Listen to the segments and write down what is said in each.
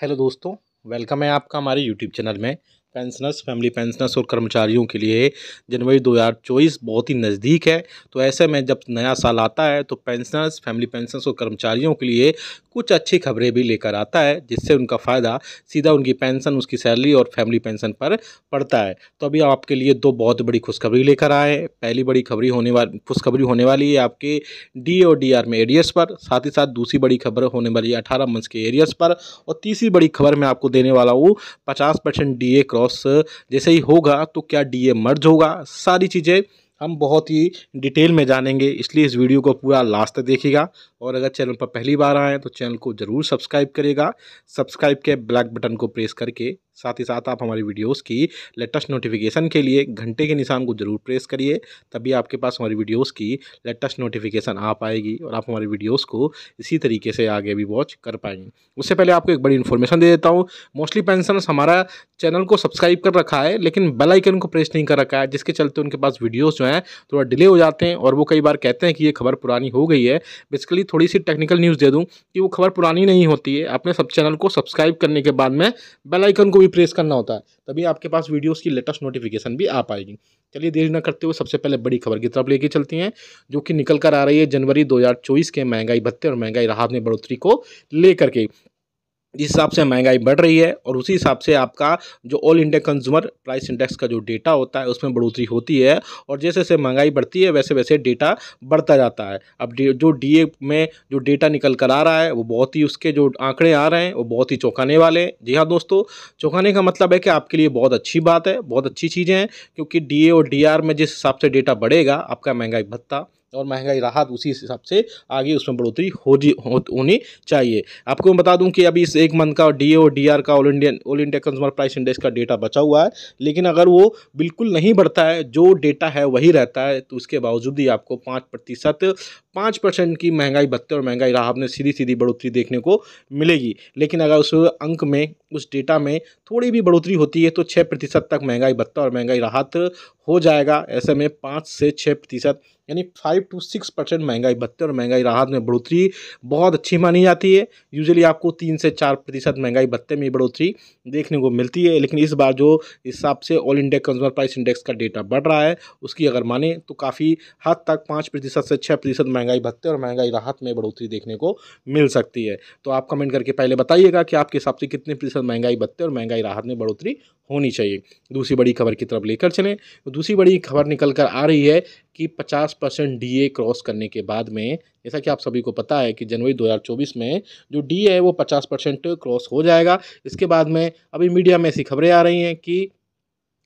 hello दोस्तों welcome है आपका हमारे यूट्यूब चैनल में पेंशनर्स फैमिली पेंशनर्स और कर्मचारियों के लिए जनवरी 2024 बहुत ही नज़दीक है तो ऐसे में जब नया साल आता है तो पेंशनर्स फैमिली पेंशनर्स और कर्मचारियों के लिए कुछ अच्छी खबरें भी लेकर आता है जिससे उनका फ़ायदा सीधा उनकी पेंशन उसकी सैलरी और फैमिली पेंशन पर पड़ता है तो अभी आपके लिए दो बहुत बड़ी खुशखबरी लेकर आए हैं पहली बड़ी खबरी होने वाली खुशखबरी होने वाली है आपके डी और डी आर में एरियस पर साथ ही साथ दूसरी बड़ी खबर होने वाली है अठारह मंथ्स के एरियस पर और तीसरी बड़ी खबर मैं आपको देने वाला हूँ पचास परसेंट डी ए क्रॉस जैसे ही होगा तो क्या डीए मर्ज होगा सारी चीज़ें हम बहुत ही डिटेल में जानेंगे इसलिए इस वीडियो को पूरा लास्ट तक देखिएगा और अगर चैनल पर पहली बार आएँ तो चैनल को ज़रूर सब्सक्राइब करेगा सब्सक्राइब के ब्लैक बटन को प्रेस करके साथ ही साथ आप हमारी वीडियोस की लेटेस्ट नोटिफिकेशन के लिए घंटे के निशान को ज़रूर प्रेस करिए तभी आपके पास हमारी वीडियोस की लेटेस्ट नोटिफिकेशन आ पाएगी और आप हमारी वीडियोस को इसी तरीके से आगे भी वॉच कर पाएंगे उससे पहले आपको एक बड़ी इन्फॉर्मेशन दे देता हूँ मोस्टली पेंशनर्स हमारा चैनल को सब्सक्राइब कर रखा है लेकिन बेलाइकन को प्रेस नहीं कर रखा है जिसके चलते उनके पास वीडियोज़ जो हैं थोड़ा डिले हो जाते हैं और वो कई बार कहते हैं कि ये खबर पुरानी हो गई है बेसिकली थोड़ी सी टेक्निकल न्यूज़ दे दूँ कि वो खबर पुरानी नहीं होती है अपने सब चैनल को सब्सक्राइब करने के बाद में बेलाइकन को भी भी प्रेस करना होता है तभी आपके पास वीडियोस की लेटेस्ट नोटिफिकेशन भी आ पाएगी चलिए देर न करते हुए सबसे पहले बड़ी खबर की तरफ लेके चलती हैं जो कि निकल कर आ रही है जनवरी 2024 के महंगाई भत्ते और महंगाई राहत में बढ़ोतरी को लेकर के जिस हिसाब से महंगाई बढ़ रही है और उसी हिसाब से आपका जो all India consumer price index का जो डेटा होता है उसमें बढ़ोतरी होती है और जैसे जैसे महंगाई बढ़ती है वैसे वैसे डेटा बढ़ता जाता है अब जो डीए में जो डेटा निकल कर आ रहा है वो बहुत ही उसके जो आंकड़े आ रहे हैं वो बहुत ही चौंकाने वाले हैं जी हाँ दोस्तों चौंकाने का मतलब है कि आपके लिए बहुत अच्छी बात है बहुत अच्छी चीज़ें हैं क्योंकि डी और डी में जिस हिसाब से डेटा बढ़ेगा आपका महंगाई भत्ता और महंगाई राहत उसी हिसाब से आगे उसमें बढ़ोतरी जी होनी चाहिए आपको मैं बता दूं कि अभी इस एक मंथ का डी ओ डी आर का all Indian all India consumer price index का डेटा बचा हुआ है लेकिन अगर वो बिल्कुल नहीं बढ़ता है जो डेटा है वही रहता है तो उसके बावजूद भी आपको पाँच प्रतिशत पाँच परसेंट की महंगाई भत्ते और महंगाई राहत में सीधी सीधी बढ़ोतरी देखने को मिलेगी लेकिन अगर उस अंक में उस डेटा में थोड़ी भी बढ़ोतरी होती है तो छः प्रतिशत तक महंगाई भत्ता और महंगाई राहत हो जाएगा ऐसे में पाँच से छः प्रतिशत यानी फाइव टू सिक्स परसेंट महंगाई भत्ते और महंगाई राहत में बढ़ोतरी बहुत अच्छी मानी जाती है यूजुअली आपको तीन से चार प्रतिशत महंगाई भत्ते में बढ़ोतरी देखने को मिलती है लेकिन इस बार जो हिसाब से all India consumer price index का डेटा बढ़ रहा है उसकी अगर माने तो काफ़ी हद तक पाँच प्रतिशत से छः प्रतिशत महंगाई भत्ते और महंगाई राहत में बढ़ोतरी देखने को मिल सकती है तो आप कमेंट करके पहले बताइएगा कि आपके हिसाब से कितने प्रतिशत महंगाई भत्ते और महंगाई राहत में बढ़ोतरी होनी चाहिए दूसरी बड़ी खबर की तरफ लेकर चलें तो दूसरी बड़ी खबर निकल कर आ रही है कि 50 परसेंट डी क्रॉस करने के बाद में जैसा कि आप सभी को पता है कि जनवरी 2024 में जो डी है वो 50 परसेंट क्रॉस हो जाएगा इसके बाद में अभी मीडिया में ऐसी खबरें आ रही हैं कि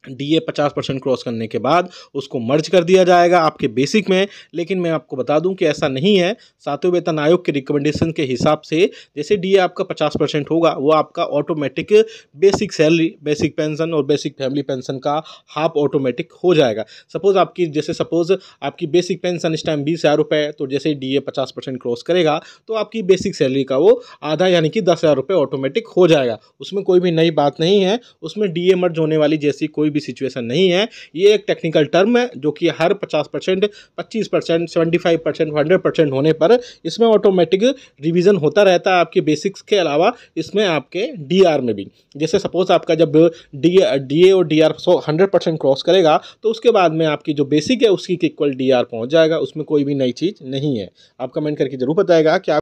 डी ए पचास परसेंट क्रॉस करने के बाद उसको मर्ज कर दिया जाएगा आपके बेसिक में लेकिन मैं आपको बता दूं कि ऐसा नहीं है सातवें वेतन आयोग के रिकमेंडेशन के हिसाब से जैसे डी ए आपका पचास परसेंट होगा वो आपका automatic basic salary basic pension और बेसिक फैमिली पेंशन का हाफ ऑटोमेटिक हो जाएगा सपोज़ आपकी जैसे सपोज़ आपकी बेसिक पेंशन इस टाइम बीस हज़ार रुपये तो जैसे डी ए पचास परसेंट क्रॉस करेगा तो आपकी बेसिक सैलरी का वो आधा यानी कि दस हज़ार रुपये ऑटोमेटिक हो जाएगा उसमें कोई भी नई बात नहीं है उसमें डी ए मर्ज होने वाली जैसी कोई भी सिचुएशन नहीं है ये एक टेक्निकल टर्म है जो कि हर पचास परसेंट पच्चीस percent seventy five percent hundred percent होने पर इसमें ऑटोमेटिक रिविज़न होता रहता है आपके बेसिक्स के अलावा इसमें आपके डी में भी जैसे सपोज़ आपका जब डी डी और D R hundred percent cross करेगा तो उसके बाद में आपकी जो बेसिक है उसी के इक्वल डी आर पहुँच जाएगा उसमें कोई भी नई चीज़ नहीं है आप कमेंट करके ज़रूर बताएगा कि आप